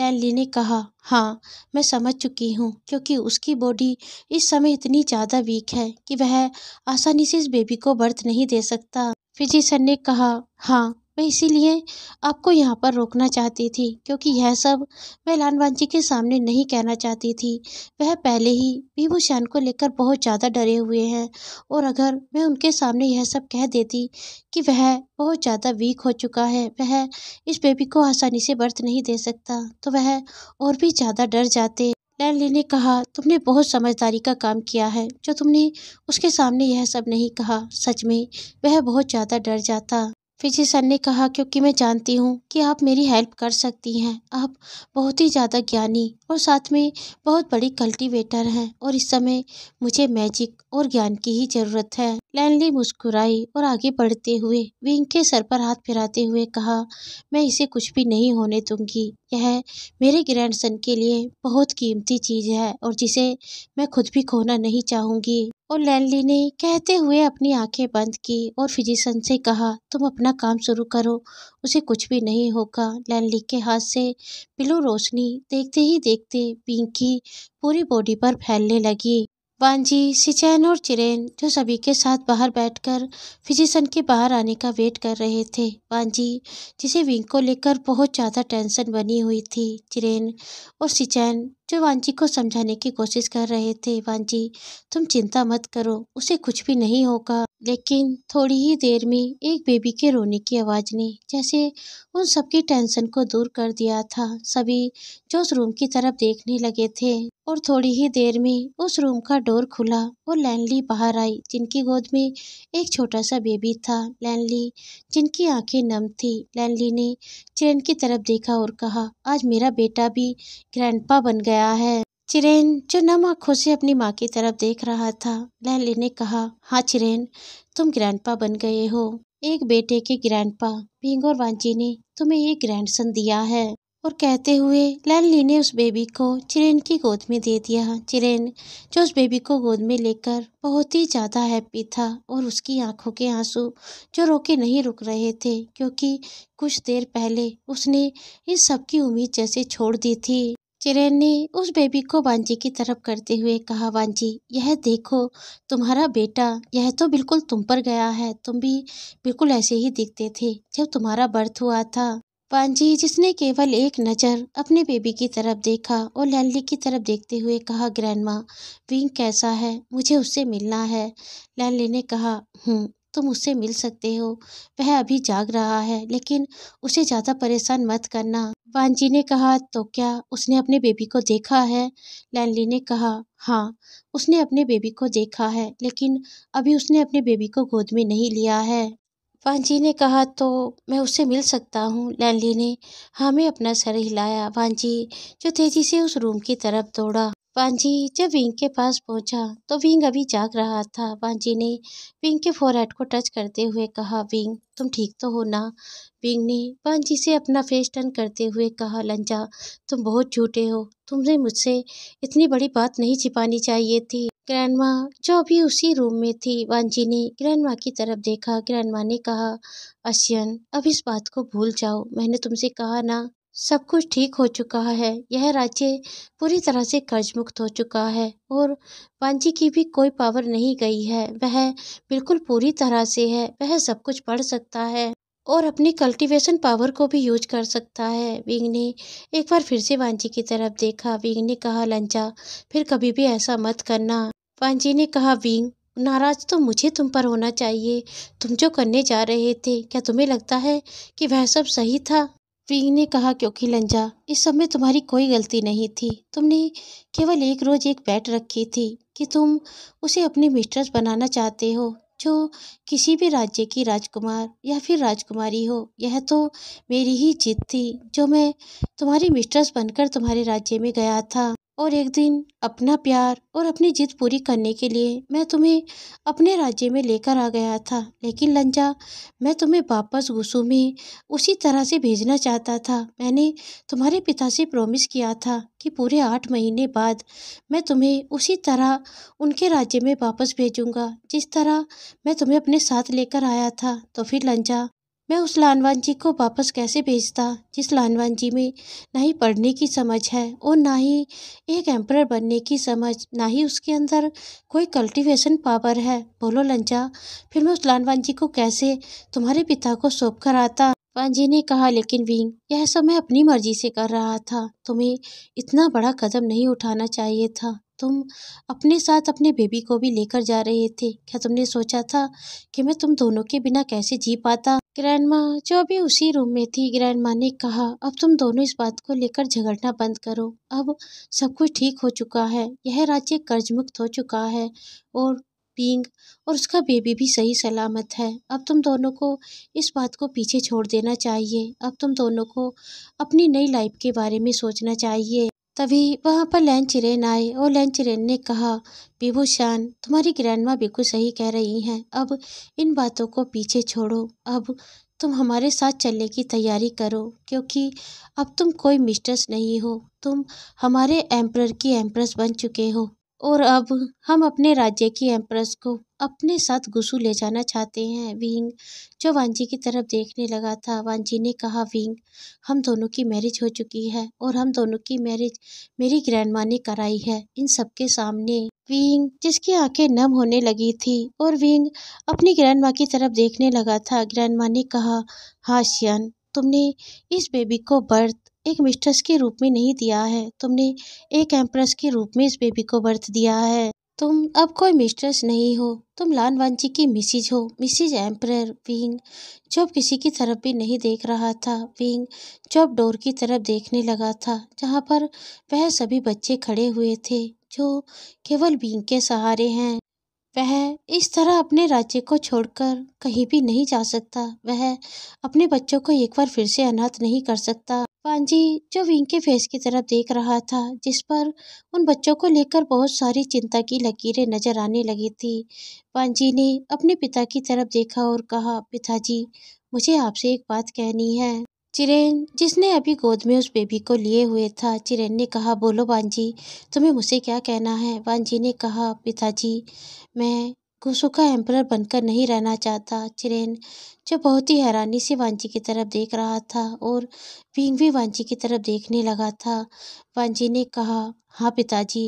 लैंडली ने कहा हाँ मैं समझ चुकी हूँ क्योंकि उसकी बॉडी इस समय इतनी ज़्यादा वीक है कि वह आसानी से इस बेबी को बर्थ नहीं दे सकता विजय सर ने कहा हाँ मैं इसीलिए आपको यहाँ पर रोकना चाहती थी क्योंकि यह सब मैं लालवान जी के सामने नहीं कहना चाहती थी वह पहले ही विभूषण को लेकर बहुत ज़्यादा डरे हुए हैं और अगर मैं उनके सामने यह सब कह देती कि वह बहुत ज़्यादा वीक हो चुका है वह इस बेबी को आसानी से बर्थ नहीं दे सकता तो वह और भी ज़्यादा डर जाते लैंडली ने कहा तुमने बहुत समझदारी का काम किया है जो तुमने उसके सामने यह सब नहीं कहा सच में वह बहुत ज़्यादा डर जाता फिजी सर ने कहा क्योंकि मैं जानती हूँ कि आप मेरी हेल्प कर सकती हैं आप बहुत ही ज़्यादा ज्ञानी और साथ में बहुत बड़ी कल्टीवेटर है और इस समय मुझे मैजिक और ज्ञान की ही जरूरत है लैनली मुस्कुराई और आगे बढ़ते हुए विंग के सर पर हाथ फिराते हुए कहा मैं इसे कुछ भी नहीं होने दूंगी यह मेरे ग्रैंडसन के लिए बहुत कीमती चीज है और जिसे मैं खुद भी खोना नहीं चाहूंगी और लैनली ने कहते हुए अपनी आंखें बंद की और फिजिशन से कहा तुम अपना काम शुरू करो उसे कुछ भी नहीं होगा लैनली के हाथ से पिलो रोशनी देखते ही देख देखते पिंकी पूरी बॉडी पर फैलने लगी वांजी सिचैन और चिरेन जो सभी के साथ बाहर बैठकर फिजिशन के बाहर आने का वेट कर रहे थे वांजी जिसे विंग को लेकर बहुत ज़्यादा टेंशन बनी हुई थी चिरेन और सिचैन जो वांची को समझाने की कोशिश कर रहे थे वांची तुम चिंता मत करो उसे कुछ भी नहीं होगा लेकिन थोड़ी ही देर में एक बेबी के रोने की आवाज़ ने जैसे उन सबकी टेंशन को दूर कर दिया था सभी जो उस रूम की तरफ देखने लगे थे और थोड़ी ही देर में उस रूम का डोर खुला और लैंडली बाहर आई जिनकी गोद में एक छोटा सा बेबी था लैंडली जिनकी आंखें नम थी लैंडली ने चिरन की तरफ देखा और कहा आज मेरा बेटा भी ग्रैंडपा बन गया गया है चिरेन जो नम आंखों से अपनी माँ की तरफ देख रहा था लहली ने कहा हाँ चिरेन तुम ग्रैंडपा बन गए हो एक बेटे के ग्रैंडपा पिंग और वांची ने तुम्हें ये ग्रैंडसन दिया है और कहते हुए लैली ने उस बेबी को चिरेन की गोद में दे दिया चिरेन जो उस बेबी को गोद में लेकर बहुत ही ज़्यादा हैप्पी था और उसकी आंखों के आंसू जो रोके नहीं रुक रहे थे क्योंकि कुछ देर पहले उसने इस सब की उम्मीद जैसे छोड़ दी थी चिरेन ने उस बेबी को वांजी की तरफ करते हुए कहा वांजी यह देखो तुम्हारा बेटा यह तो बिल्कुल तुम पर गया है तुम भी बिल्कुल ऐसे ही दिखते थे जब तुम्हारा बर्थ हुआ था वांजी जिसने केवल एक नज़र अपने बेबी की तरफ देखा और लैली की तरफ देखते हुए कहा ग्रैंडमा विंग कैसा है मुझे उससे मिलना है लैली ने कहा हूँ हम्म, तुम उससे मिल सकते हो वह अभी जाग रहा है लेकिन उसे ज़्यादा परेशान मत करना वांजी ने कहा तो क्या उसने अपने बेबी को देखा है लैनली ने कहा हाँ उसने अपने बेबी को देखा है लेकिन अभी उसने अपने बेबी को गोद में नहीं लिया है जी ने कहा तो मैं उससे मिल सकता हूँ लैनली ने हमें हाँ, अपना सर हिलाया वांजी जो तेज़ी से उस रूम की तरफ दौड़ा वांजी जब विंग के पास पहुंचा तो विंग अभी जाग रहा था वांजी ने विंग के फोरहेड को टच करते हुए कहा विंग तुम ठीक तो हो ना विंग ने पांजी से अपना फेस टर्न करते हुए कहा लंजा तुम बहुत झूठे हो तुमने मुझसे इतनी बड़ी बात नहीं छिपानी चाहिए थी माँ जो अभी उसी रूम में थी वांजी ने माँ की तरफ देखा माँ ने कहा अशियन अब इस बात को भूल जाओ मैंने तुमसे कहा ना सब कुछ ठीक हो चुका है यह राज्य पूरी तरह से कर्ज मुक्त हो चुका है और पांची की भी कोई पावर नहीं गई है वह बिल्कुल पूरी तरह से है वह सब कुछ पढ़ सकता है और अपनी कल्टीवेशन पावर को भी यूज कर सकता है विंग ने एक बार फिर से वांची की तरफ देखा विंग ने कहा लंचा फिर कभी भी ऐसा मत करना वांजी ने कहा विंग नाराज तो मुझे तुम पर होना चाहिए तुम जो करने जा रहे थे क्या तुम्हें लगता है कि वह सब सही था पिंग ने कहा क्योंकि लंजा इस सब में तुम्हारी कोई गलती नहीं थी तुमने केवल एक रोज एक बैट रखी थी कि तुम उसे अपनी मिस्ट्रेस बनाना चाहते हो जो किसी भी राज्य की राजकुमार या फिर राजकुमारी हो यह तो मेरी ही जीत थी जो मैं तुम्हारी मिस्ट्रेस बनकर तुम्हारे राज्य में गया था और एक दिन अपना प्यार और अपनी जिद पूरी करने के लिए मैं तुम्हें अपने राज्य में लेकर आ गया था लेकिन लंजा मैं तुम्हें वापस गुस्सू में उसी तरह से भेजना चाहता था मैंने तुम्हारे पिता से प्रॉमिस किया था कि पूरे आठ महीने बाद मैं तुम्हें उसी तरह उनके राज्य में वापस भेजूँगा जिस तरह मैं तुम्हें अपने साथ लेकर आया था तो फिर लंजा मैं उस लानवान जी को वापस कैसे भेजता जिस लानवान जी में ना ही पढ़ने की समझ है और ना ही एक एम्पर बनने की समझ ना ही उसके अंदर कोई कल्टीवेशन पावर है बोलो लंजा फिर मैं उस लानवान जी को कैसे तुम्हारे पिता को सौंप कर आता पांजी ने कहा लेकिन विंग यह सब मैं अपनी मर्जी से कर रहा था तुम्हें इतना बड़ा कदम नहीं उठाना चाहिए था तुम अपने साथ अपने बेबी को भी लेकर जा रहे थे क्या तुमने सोचा था कि मैं तुम दोनों के बिना कैसे जी पाता ग्रैंड माँ जो अभी उसी रूम में थी ग्रैंड माँ ने कहा अब तुम दोनों इस बात को लेकर झगड़ना बंद करो अब सब कुछ ठीक हो चुका है यह राज्य कर्ज मुक्त हो चुका है और पिंग और उसका बेबी भी सही सलामत है अब तुम दोनों को इस बात को पीछे छोड़ देना चाहिए अब तुम दोनों को अपनी नई लाइफ के बारे में सोचना चाहिए तभी वहाँ पर लैन रेन आए और लैन रेन ने कहा विभूषण तुम्हारी ग्रैंड माँ बिल्कुल सही कह रही हैं अब इन बातों को पीछे छोड़ो अब तुम हमारे साथ चलने की तैयारी करो क्योंकि अब तुम कोई मिस्ट्रेस नहीं हो तुम हमारे एम्प्रर की एम्प्रेस बन चुके हो और अब हम अपने राज्य की एम्प्रेस को अपने साथ गुसु ले जाना चाहते हैं विंग जो वांझी की तरफ देखने लगा था वांझी ने कहा विंग हम दोनों की मैरिज हो चुकी है और हम दोनों की मैरिज मेरी ग्रैंड माँ ने कराई है इन सबके सामने विंग जिसकी आंखें नम होने लगी थी और विंग अपनी ग्रैंड माँ की तरफ देखने लगा था ग्रैंड माँ ने कहा हाँ शियन तुमने इस बेबी को बर्थ एक मिस्ट्रेस के रूप में नहीं दिया है तुमने एक एम्प्रेस के रूप में इस बेबी को बर्थ दिया है तुम अब कोई मिस्ट्रेस नहीं हो तुम लान वांची की मिसिज हो मिसिज एम्प्रेयर विंग जॉब किसी की तरफ भी नहीं देख रहा था विंग जॉब डोर की तरफ देखने लगा था जहाँ पर वह सभी बच्चे खड़े हुए थे जो केवल विंग के सहारे हैं वह इस तरह अपने राज्य को छोड़कर कहीं भी नहीं जा सकता वह अपने बच्चों को एक बार फिर से अनाथ नहीं कर सकता पांजी जो विंग के फेस की तरफ देख रहा था जिस पर उन बच्चों को लेकर बहुत सारी चिंता की लकीरें नजर आने लगी थी पांजी ने अपने पिता की तरफ देखा और कहा पिताजी मुझे आपसे एक बात कहनी है चिरेन जिसने अभी गोद में उस बेबी को लिए हुए था चिरेन ने कहा बोलो बांजी तुम्हें मुझसे क्या कहना है बांजी ने कहा पिताजी मैं कोसों का एम्परर बनकर नहीं रहना चाहता चिरेन जो बहुत ही हैरानी से वांची की तरफ देख रहा था और पींग भी वांची की तरफ देखने लगा था वांची ने कहा हाँ पिताजी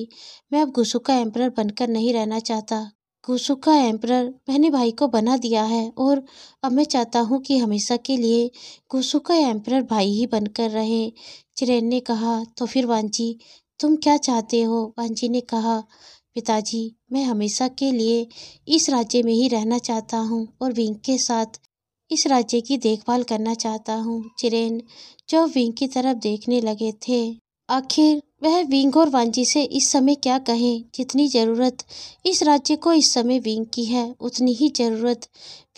मैं अब गुसु का एम्परर बनकर नहीं रहना चाहता गुसु का एम्परर मैंने भाई को बना दिया है और अब मैं चाहता हूँ कि हमेशा के लिए गुसु का एम्परर भाई ही बनकर रहे चिरेन ने कहा तो फिर वांची तुम क्या चाहते हो वांची ने कहा पिताजी मैं हमेशा के लिए इस राज्य में ही रहना चाहता हूँ और विंग के साथ इस राज्य की देखभाल करना चाहता हूँ चिरेन जो विंग की तरफ देखने लगे थे आखिर वह विंग और वांजी से इस समय क्या कहें जितनी ज़रूरत इस राज्य को इस समय विंग की है उतनी ही ज़रूरत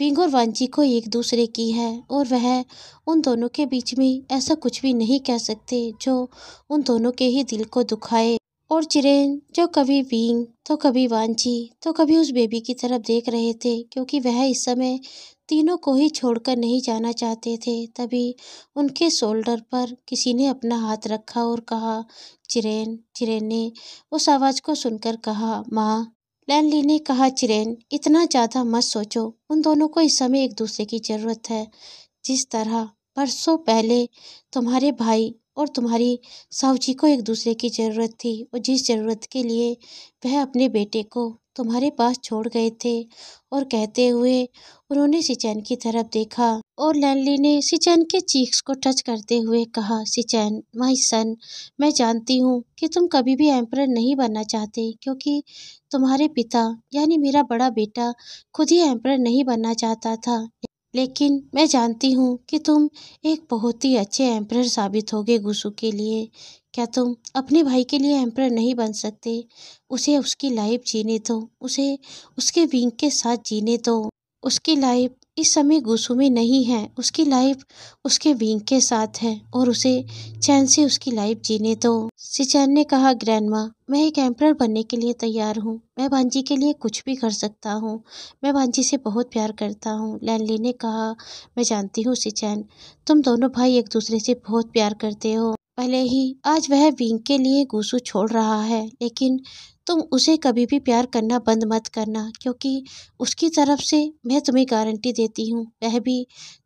विंग और वांजी को एक दूसरे की है और वह उन दोनों के बीच में ऐसा कुछ भी नहीं कह सकते जो उन दोनों के ही दिल को दुखाए और चिरेन जो कभी बींग तो कभी वांची तो कभी उस बेबी की तरफ देख रहे थे क्योंकि वह इस समय तीनों को ही छोड़कर नहीं जाना चाहते थे तभी उनके शोल्डर पर किसी ने अपना हाथ रखा और कहा चिरेन चिरेन ने उस आवाज़ को सुनकर कहा माँ लैनली ने कहा चिरेन इतना ज़्यादा मत सोचो उन दोनों को इस समय एक दूसरे की ज़रूरत है जिस तरह परसों पहले तुम्हारे भाई और तुम्हारी साहू जी को एक दूसरे की ज़रूरत थी और जिस ज़रूरत के लिए वह अपने बेटे को तुम्हारे पास छोड़ गए थे और कहते हुए उन्होंने सिचैन की तरफ देखा और लैंडली ने सिचैन के चीक्स को टच करते हुए कहा सिचैन माई सन मैं जानती हूँ कि तुम कभी भी एम्पर नहीं बनना चाहते क्योंकि तुम्हारे पिता यानी मेरा बड़ा बेटा खुद ही एम्पर नहीं बनना चाहता था लेकिन मैं जानती हूँ कि तुम एक बहुत ही अच्छे एम्प्रर साबित होगे गुसु के लिए क्या तुम अपने भाई के लिए एम्प्रर नहीं बन सकते उसे उसकी लाइफ जीने दो उसे उसके विंग के साथ जीने दो उसकी लाइफ इस समय गुस्से में नहीं है उसकी लाइफ उसके विंग के साथ है और उसे चैन से उसकी लाइफ जीने दो सिचैन ने कहा ग्रैंड माँ मैं एक एम्प्रर बनने के लिए तैयार हूँ मैं भांजी के लिए कुछ भी कर सकता हूँ मैं भांजी से बहुत प्यार करता हूँ लैनली ने कहा मैं जानती हूँ सिचैन तुम दोनों भाई एक दूसरे से बहुत प्यार करते हो पहले ही आज वह विंग के लिए गुसू छोड़ रहा है लेकिन तुम उसे कभी भी प्यार करना बंद मत करना क्योंकि उसकी तरफ से मैं तुम्हें गारंटी देती हूँ वह भी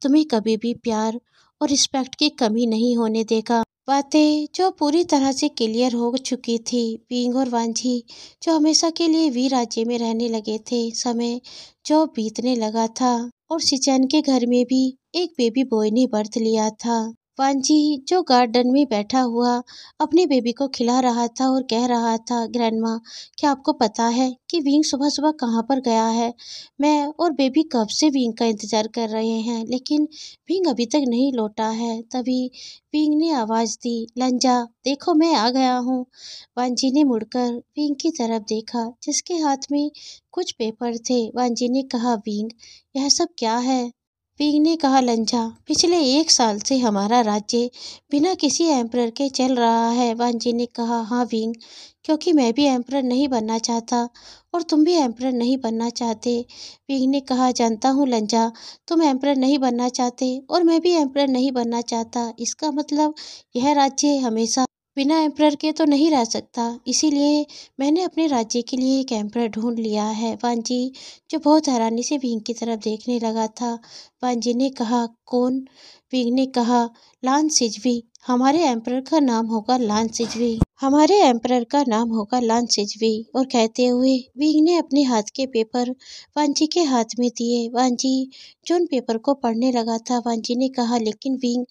तुम्हें कभी भी प्यार और रिस्पेक्ट की कमी नहीं होने देगा बातें जो पूरी तरह से क्लियर हो चुकी थी पिंग और वांझी जो हमेशा के लिए वी राज्य में रहने लगे थे समय जो बीतने लगा था और सिचैन के घर में भी एक बेबी बॉय ने बर्थ लिया था पांजी जो गार्डन में बैठा हुआ अपनी बेबी को खिला रहा था और कह रहा था ग्रैंड माँ क्या आपको पता है कि विंग सुबह सुबह कहाँ पर गया है मैं और बेबी कब से विंग का इंतज़ार कर रहे हैं लेकिन विंग अभी तक नहीं लौटा है तभी विंग ने आवाज़ दी लंजा देखो मैं आ गया हूँ वांजी ने मुड़कर विंग की तरफ देखा जिसके हाथ में कुछ पेपर थे वांजी ने कहा विंग यह सब क्या है पिंग ने कहा लंझा पिछले एक साल से हमारा राज्य बिना किसी एम्प्रर के चल रहा है वांजी ने कहा हाँ विंग क्योंकि मैं भी एम्प्रर नहीं बनना चाहता और तुम भी एम्प्रर नहीं बनना चाहते विंग ने कहा जानता हूँ लंझा तुम एम्प्रर नहीं बनना चाहते और मैं भी एम्प्रर नहीं बनना चाहता इसका मतलब यह राज्य हमेशा बिना एम्प्रर के तो नहीं रह सकता इसीलिए मैंने अपने राज्य के लिए एक एम्प्रर ढूँढ लिया है वांजी जो बहुत हैरानी से भींग की तरफ देखने लगा था वांजी ने कहा कौन भीम ने कहा लान सिजवी हमारे एम्पर का नाम होगा लान सिजवी हमारे एम्पर का नाम होगा लान सिजवी और कहते हुए विंग ने अपने हाथ के पेपर वांझी के हाथ में दिए जो जोन पेपर को पढ़ने लगा था वांझी ने कहा लेकिन विंग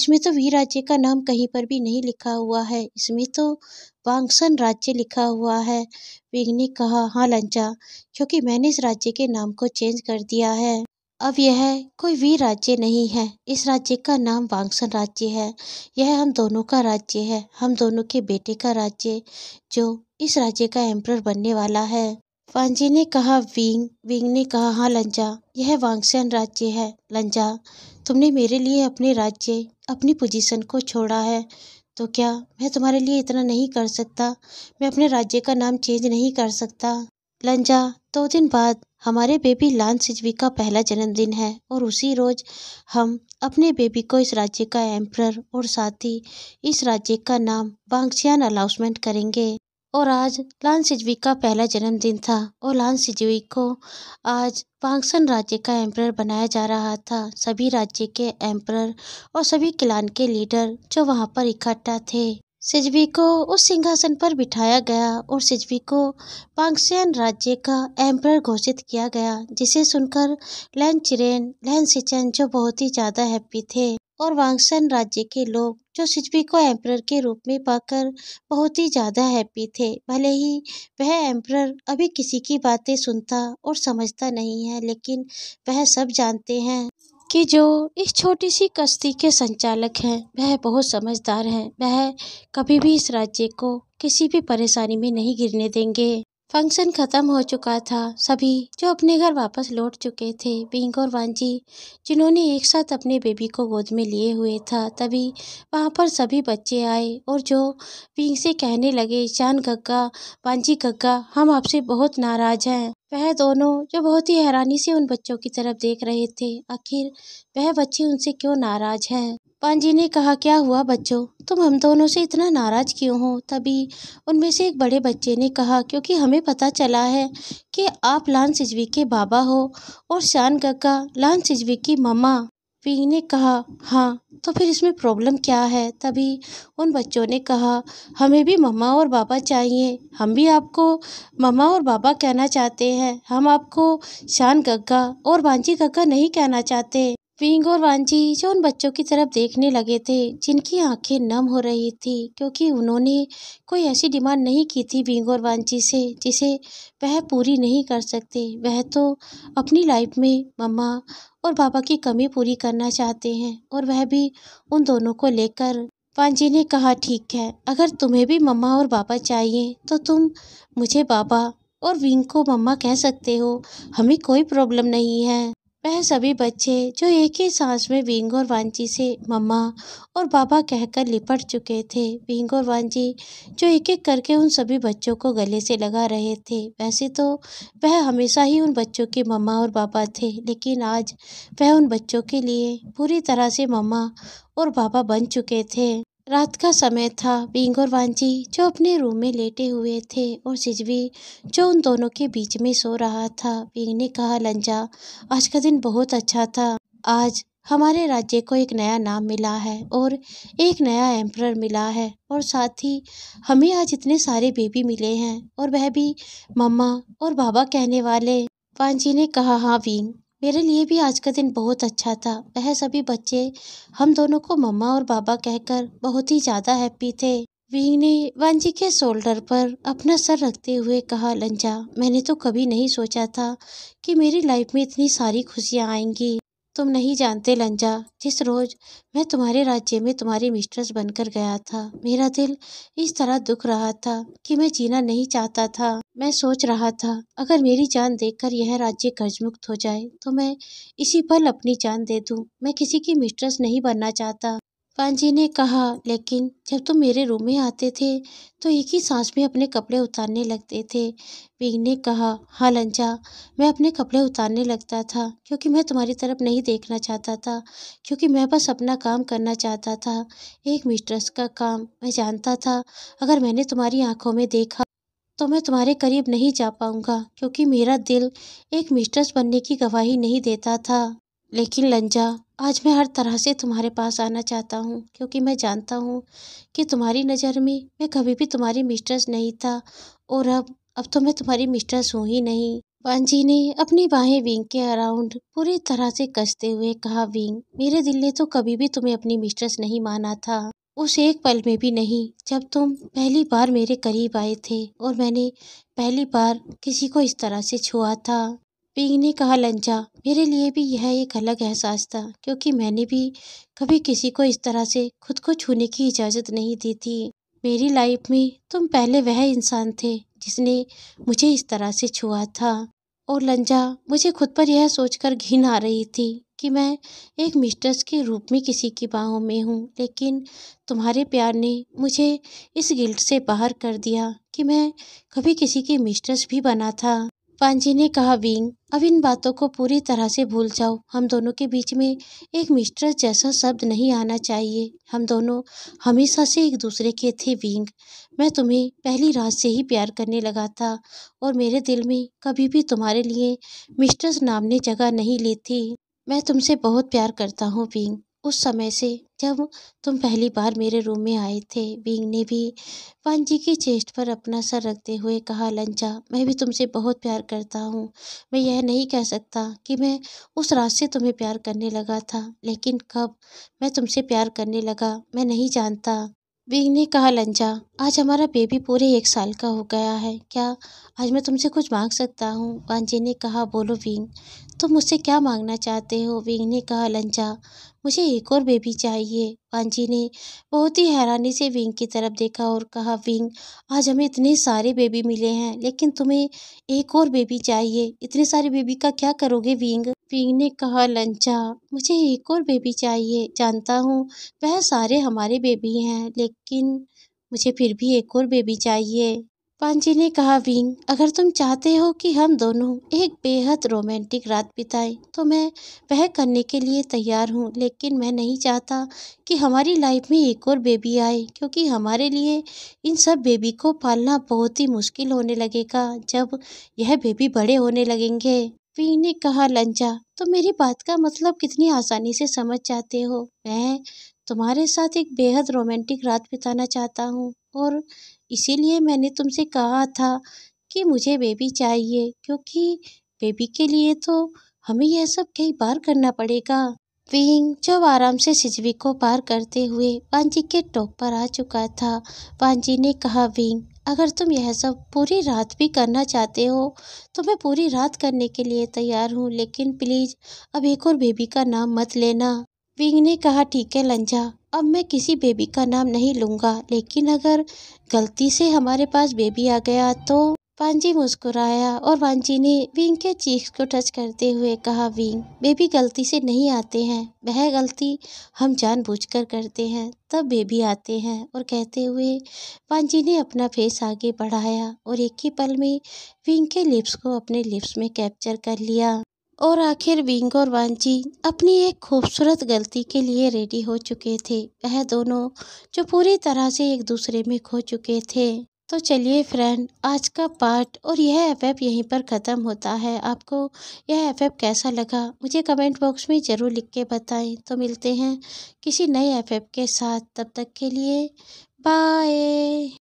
इसमें तो वी राज्य का नाम कहीं पर भी नहीं लिखा हुआ है इसमें तो वांगसन राज्य लिखा हुआ है विंग ने कहा हाँ लंचा क्योंकि मैंने इस राज्य के नाम को चेंज कर दिया है अब यह कोई वीर राज्य नहीं है इस राज्य का नाम वांगसन राज्य है यह हम दोनों का राज्य है हम दोनों के बेटे का राज्य जो इस राज्य का एम्प्रर बनने वाला है वांजी ने कहा विंग विंग ने कहा हाँ लंजा यह वांगसन राज्य है लंजा तुमने मेरे लिए अपने राज्य अपनी पोजीशन को छोड़ा है तो क्या मैं तुम्हारे लिए इतना नहीं कर सकता मैं अपने राज्य का नाम चेंज नहीं कर सकता लंजा दो दिन बाद हमारे बेबी लाल सिजवी का पहला जन्मदिन है और उसी रोज़ हम अपने बेबी को इस राज्य का एम्प्रर और साथ ही इस राज्य का नाम बांग्सियान अनाउंसमेंट करेंगे और आज लाल सिजवी का पहला जन्मदिन था और लाल सिजवी को आज पांगसन राज्य का एम्प्रर बनाया जा रहा था सभी राज्य के एम्प्रर और सभी क्लान के लीडर जो वहाँ पर इकट्ठा थे सिजवी को उस सिंहासन पर बिठाया गया और सिजवी को पांगसेन राज्य का एम्प्रर घोषित किया गया जिसे सुनकर लैन चिरेन लैन सिचन जो बहुत ही ज़्यादा हैप्पी थे और वांगसन राज्य के लोग जो सिजवी को एम्प्रर के रूप में पाकर बहुत ही ज़्यादा हैप्पी थे भले ही वह एम्प्रर अभी किसी की बातें सुनता और समझता नहीं है लेकिन वह सब जानते हैं कि जो इस छोटी सी कश्ती के संचालक हैं वह बहुत समझदार हैं वह कभी भी इस राज्य को किसी भी परेशानी में नहीं गिरने देंगे फंक्शन ख़त्म हो चुका था सभी जो अपने घर वापस लौट चुके थे पिंक और वांजी जिन्होंने एक साथ अपने बेबी को गोद में लिए हुए था तभी वहाँ पर सभी बच्चे आए और जो पिंक से कहने लगे चान गग्गा वांजी गग्गा हम आपसे बहुत नाराज़ हैं वह दोनों जो बहुत ही हैरानी से उन बच्चों की तरफ देख रहे थे आखिर वह बच्चे उनसे क्यों नाराज़ हैं पांजी ने कहा क्या हुआ बच्चों तुम हम दोनों से इतना नाराज क्यों हो तभी उनमें से एक बड़े बच्चे ने कहा क्योंकि हमें पता चला है कि आप लान सिजवी के बाबा हो और शान गग्गा लान सिजवी की मम्मा पी ने कहा हाँ तो फिर इसमें प्रॉब्लम क्या है तभी उन बच्चों ने कहा हमें भी मम्मा और बाबा चाहिए हम भी आपको मम्मा और बाबा कहना चाहते हैं हम आपको शान गग्गा और बांची गग्गा नहीं कहना चाहते वींग और वांजी जो उन बच्चों की तरफ देखने लगे थे जिनकी आंखें नम हो रही थी क्योंकि उन्होंने कोई ऐसी डिमांड नहीं की थी वींग और वांजी से जिसे वह पूरी नहीं कर सकते वह तो अपनी लाइफ में मम्मा और बाबा की कमी पूरी करना चाहते हैं और वह भी उन दोनों को लेकर वांजी ने कहा ठीक है अगर तुम्हें भी मम्मा और बाबा चाहिए तो तुम मुझे बाबा और विंग को मम्मा कह सकते हो हमें कोई प्रॉब्लम नहीं है वह सभी बच्चे जो एक ही सांस में वींग और वांची से मम्मा और बाबा कहकर लिपट चुके थे वींग और वांची जो एक एक करके उन सभी बच्चों को गले से लगा रहे थे वैसे तो वह हमेशा ही उन बच्चों के मम्मा और बाबा थे लेकिन आज वह उन बच्चों के लिए पूरी तरह से मम्मा और बाबा बन चुके थे रात का समय था बिंग और वांची जो अपने रूम में लेटे हुए थे और सिजवी जो उन दोनों के बीच में सो रहा था बिंग ने कहा लंजा आज का दिन बहुत अच्छा था आज हमारे राज्य को एक नया नाम मिला है और एक नया एम्प्रर मिला है और साथ ही हमें आज इतने सारे बेबी मिले हैं और वह भी मम्मा और बाबा कहने वाले वांची ने कहा हाँ विंग मेरे लिए भी आज का दिन बहुत अच्छा था वह सभी बच्चे हम दोनों को मम्मा और बाबा कहकर बहुत ही ज़्यादा हैप्पी थे वी ने वांजी के शोल्डर पर अपना सर रखते हुए कहा लंजा मैंने तो कभी नहीं सोचा था कि मेरी लाइफ में इतनी सारी खुशियाँ आएंगी तुम नहीं जानते लंजा जिस रोज मैं तुम्हारे राज्य में तुम्हारी मिस्ट्रेस बनकर गया था मेरा दिल इस तरह दुख रहा था कि मैं जीना नहीं चाहता था मैं सोच रहा था अगर मेरी जान देखकर यह राज्य कर्ज मुक्त हो जाए तो मैं इसी पल अपनी जान दे दूं मैं किसी की मिस्ट्रेस नहीं बनना चाहता कान्जी ने कहा लेकिन जब तुम मेरे रूम में आते थे तो एक ही सांस में अपने कपड़े उतारने लगते थे विंग ने कहा हाँ लंजा मैं अपने कपड़े उतारने लगता था क्योंकि मैं तुम्हारी तरफ नहीं देखना चाहता था क्योंकि मैं बस अपना काम करना चाहता था एक मिस्ट्रेस का काम मैं जानता था अगर मैंने तुम्हारी आँखों में देखा तो मैं तुम्हारे करीब नहीं जा पाऊँगा क्योंकि मेरा दिल एक मिस्ट्रेस बनने की गवाही नहीं देता था लेकिन लंजा आज मैं हर तरह से तुम्हारे पास आना चाहता हूँ क्योंकि मैं जानता हूँ कि तुम्हारी नज़र में मैं कभी भी तुम्हारी मिस्ट्रेस नहीं था और अब अब तो मैं तुम्हारी मिस्ट्रेस हूँ ही नहीं बांजी ने अपनी बाहें विंग के अराउंड पूरी तरह से कसते हुए कहा विंग मेरे दिल ने तो कभी भी तुम्हें अपनी मिस्ट्रेस नहीं माना था उस एक पल में भी नहीं जब तुम पहली बार मेरे करीब आए थे और मैंने पहली बार किसी को इस तरह से छुआ था पिंग ने कहा लंचा मेरे लिए भी यह एक अलग एहसास था क्योंकि मैंने भी कभी किसी को इस तरह से खुद को छूने की इजाज़त नहीं दी थी मेरी लाइफ में तुम पहले वह इंसान थे जिसने मुझे इस तरह से छुआ था और लंजा मुझे खुद पर यह सोचकर घिन आ रही थी कि मैं एक मिस्ट्रेस के रूप में किसी की बाहों में हूँ लेकिन तुम्हारे प्यार ने मुझे इस गिल्ट से बाहर कर दिया कि मैं कभी किसी की मिस्ट्रेस भी बना था पांजी ने कहा विंग अब इन बातों को पूरी तरह से भूल जाओ हम दोनों के बीच में एक मिस्टर जैसा शब्द नहीं आना चाहिए हम दोनों हमेशा से एक दूसरे के थे विंग मैं तुम्हें पहली रात से ही प्यार करने लगा था और मेरे दिल में कभी भी तुम्हारे लिए मिस्टर्स नाम ने जगह नहीं ली थी मैं तुमसे बहुत प्यार करता हूँ विंग उस समय से जब तुम पहली बार मेरे रूम में आए थे बिंग ने भी पांजी की चेस्ट पर अपना सर रखते हुए कहा लंचा मैं भी तुमसे बहुत प्यार करता हूँ मैं यह नहीं कह सकता कि मैं उस रात से तुम्हें प्यार करने लगा था लेकिन कब मैं तुमसे प्यार करने लगा मैं नहीं जानता बिंग ने कहा लंजा आज हमारा बेबी पूरे एक साल का हो गया है क्या आज मैं तुमसे कुछ मांग सकता हूँ पांजी ने कहा बोलो बिंग तुम मुझसे क्या मांगना चाहते हो विंग ने कहा लंचा मुझे एक और बेबी चाहिए पांजी ने बहुत ही हैरानी से विंग की तरफ देखा और कहा विंग आज हमें इतने सारे बेबी मिले हैं लेकिन तुम्हें एक और बेबी चाहिए इतने सारे बेबी का क्या करोगे विंग विंग ने कहा लंचा मुझे एक और बेबी चाहिए जानता हूँ वह सारे हमारे बेबी हैं लेकिन मुझे फिर भी एक और बेबी चाहिए पांजी ने कहा विंग अगर तुम चाहते हो कि हम दोनों एक बेहद रोमांटिक रात बिताएं तो मैं वह करने के लिए तैयार हूँ लेकिन मैं नहीं चाहता कि हमारी लाइफ में एक और बेबी आए क्योंकि हमारे लिए इन सब बेबी को पालना बहुत ही मुश्किल होने लगेगा जब यह बेबी बड़े होने लगेंगे विंग ने कहा लंजा तो मेरी बात का मतलब कितनी आसानी से समझ जाते हो मैं तुम्हारे साथ एक बेहद रोमांटिक रात बिताना चाहता हूँ और इसीलिए मैंने तुमसे कहा था कि मुझे बेबी चाहिए क्योंकि बेबी के लिए तो हमें यह सब कई बार करना पड़ेगा विंग जब आराम से सिजवी को पार करते हुए पांजी के टॉप पर आ चुका था पांजी ने कहा विंग अगर तुम यह सब पूरी रात भी करना चाहते हो तो मैं पूरी रात करने के लिए तैयार हूँ लेकिन प्लीज़ अब एक और बेबी का नाम मत लेना पिंग ने कहा ठीक है लंजा अब मैं किसी बेबी का नाम नहीं लूंगा लेकिन अगर गलती से हमारे पास बेबी आ गया तो वांजी मुस्कुराया और वांजी ने विंग के चीख को टच करते हुए कहा विंग बेबी गलती से नहीं आते हैं वह गलती हम जानबूझकर करते हैं तब बेबी आते हैं और कहते हुए वांजी ने अपना फेस आगे बढ़ाया और एक ही पल में विंग के लिप्स को अपने लिप्स में कैप्चर कर लिया और आखिर विंग और वांची अपनी एक खूबसूरत गलती के लिए रेडी हो चुके थे वह दोनों जो पूरी तरह से एक दूसरे में खो चुके थे तो चलिए फ्रेंड आज का पार्ट और यह एफ एफ यहीं पर ख़त्म होता है आपको यह एफ एफ कैसा लगा मुझे कमेंट बॉक्स में ज़रूर लिख के बताएं तो मिलते हैं किसी नए एफ एफ के साथ तब तक के लिए बाय